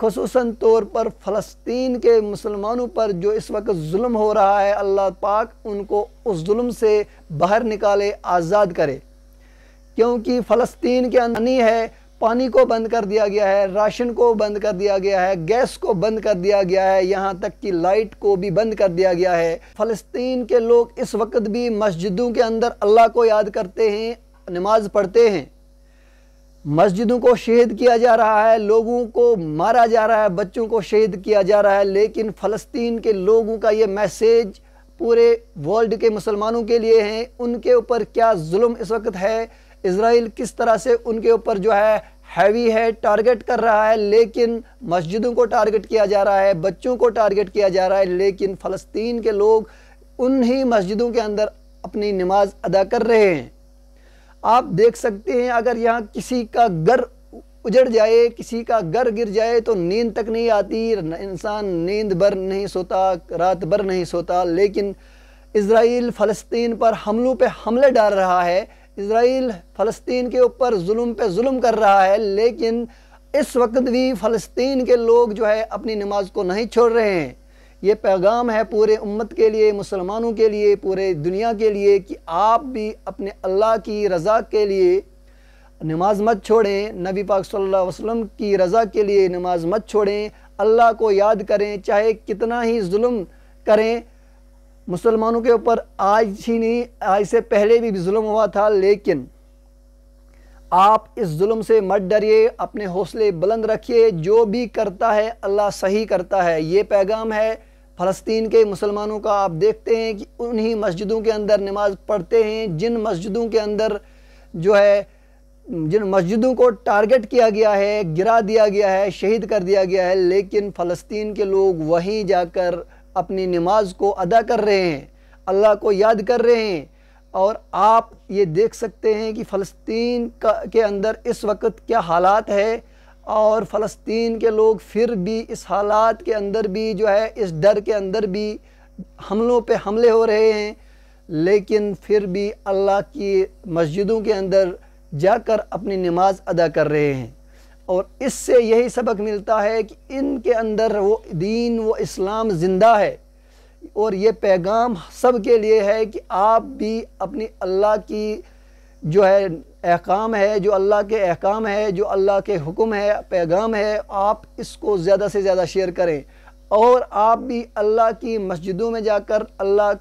खसूस तौर पर फ़लस्तीन के मुसलमानों पर जो इस वक्त जुल्म हो रहा है अल्लाह पाक उनको उस जुल्म से बाहर निकाले आज़ाद करे क्योंकि फ़लस्तीन के अंदर नहीं है पानी को बंद कर दिया गया है राशन को बंद कर दिया गया है गैस को बंद कर दिया गया है यहाँ तक कि लाइट को भी बंद कर दिया गया है फ़लस्तीन के लोग इस वक्त भी मस्जिदों के अंदर अल्लाह को याद करते हैं नमाज़ पढ़ते हैं मस्जिदों को शहीद किया जा रहा है लोगों को मारा जा रहा है बच्चों को शहीद किया जा रहा है लेकिन फ़लस्तीन के लोगों का ये मैसेज पूरे वर्ल्ड के मुसलमानों के लिए हैं उनके ऊपर क्या जुल्म इस वक्त है इसराइल किस तरह से उनके ऊपर जो है हैवी है टारगेट कर रहा है लेकिन मस्जिदों को टारगेट किया जा रहा है बच्चों को टारगेट किया जा रहा है लेकिन फ़लस्तीन के लोग ही मस्जिदों के अंदर अपनी नमाज अदा कर रहे हैं आप देख सकते हैं अगर यहाँ किसी का घर उजड़ जाए किसी का घर गिर जाए तो नींद तक नहीं आती इंसान नींद भर नहीं सोता रात भर नहीं सोता लेकिन इसराइल फ़लस्तीन पर हमलों पे हमले डाल रहा है इसराइल फ़लस्तीन के ऊपर जुल्म पे जुल्म कर रहा है लेकिन इस वक्त भी फ़लस्तीन के लोग जो है अपनी नमाज को नहीं छोड़ रहे हैं ये पैगाम है पूरे उम्मत के लिए मुसलमानों के लिए पूरे दुनिया के लिए कि आप भी अपने अल्लाह की रज़ा के लिए नमाज मत छोड़ें नबी पाक सल्लल्लाहु अलैहि वसल्लम की रज़ा के लिए नमाज मत छोड़ें अल्लाह को याद करें चाहे कितना ही जुल्म करें मुसलमानों के ऊपर आज ही नहीं आज से पहले भी, जुल्म हुआ था लेकिन आप इस जुल्म से मत डरिए अपने हौसले बुलंद रखिए जो भी करता है अल्लाह सही करता है ये पैगाम है फ़लस्तीन के मुसलमानों का आप देखते हैं कि उन्हीं मस्जिदों के अंदर नमाज पढ़ते हैं जिन मस्जिदों के अंदर जो है जिन मस्जिदों को टारगेट किया गया है गिरा दिया गया है शहीद कर दिया गया है लेकिन फ़लस्तीन के लोग वहीं जाकर अपनी नमाज को अदा कर रहे हैं अल्लाह को याद कर रहे हैं और आप ये देख सकते हैं कि फ़लस्तीन के अंदर इस वक्त क्या हालात है और फ़लस्तीन के लोग फिर भी इस हालात के अंदर भी जो है इस डर के अंदर भी हमलों पे हमले हो रहे हैं लेकिन फिर भी अल्लाह की मस्जिदों के अंदर जाकर अपनी नमाज अदा कर रहे हैं और इससे यही सबक मिलता है कि इनके अंदर वो दीन वो इस्लाम ज़िंदा है और ये पैगाम सब के लिए है कि आप भी अपनी अल्लाह की जो है अहकाम है जो अल्लाह के अहकाम है जो अल्लाह के हुक्म है पैगाम है आप इसको ज़्यादा से ज़्यादा शेयर करें और आप भी अल्लाह की मस्जिदों में जाकर अल्लाह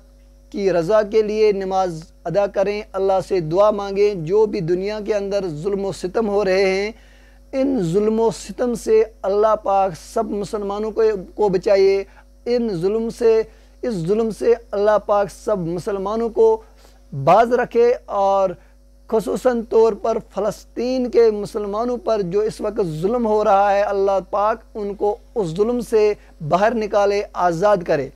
की रज़ा के लिए नमाज अदा करें अल्लाह से दुआ मांगें जो भी दुनिया के अंदर जुल्म सितम हो रहे हैं इन जुल्म सितम से अल्लाह पाक सब मुसलमानों को को बचाइए इन जुल्म से इस जुल्म से अल्लाह पाक सब मुसलमानों को बाज रखे और खसूस तौर पर फ़लस्तीन के मुसलमानों पर जो इस वक्त म हो रहा है अल्लाह पाक उनको उस म से बाहर निकाले आज़ाद करे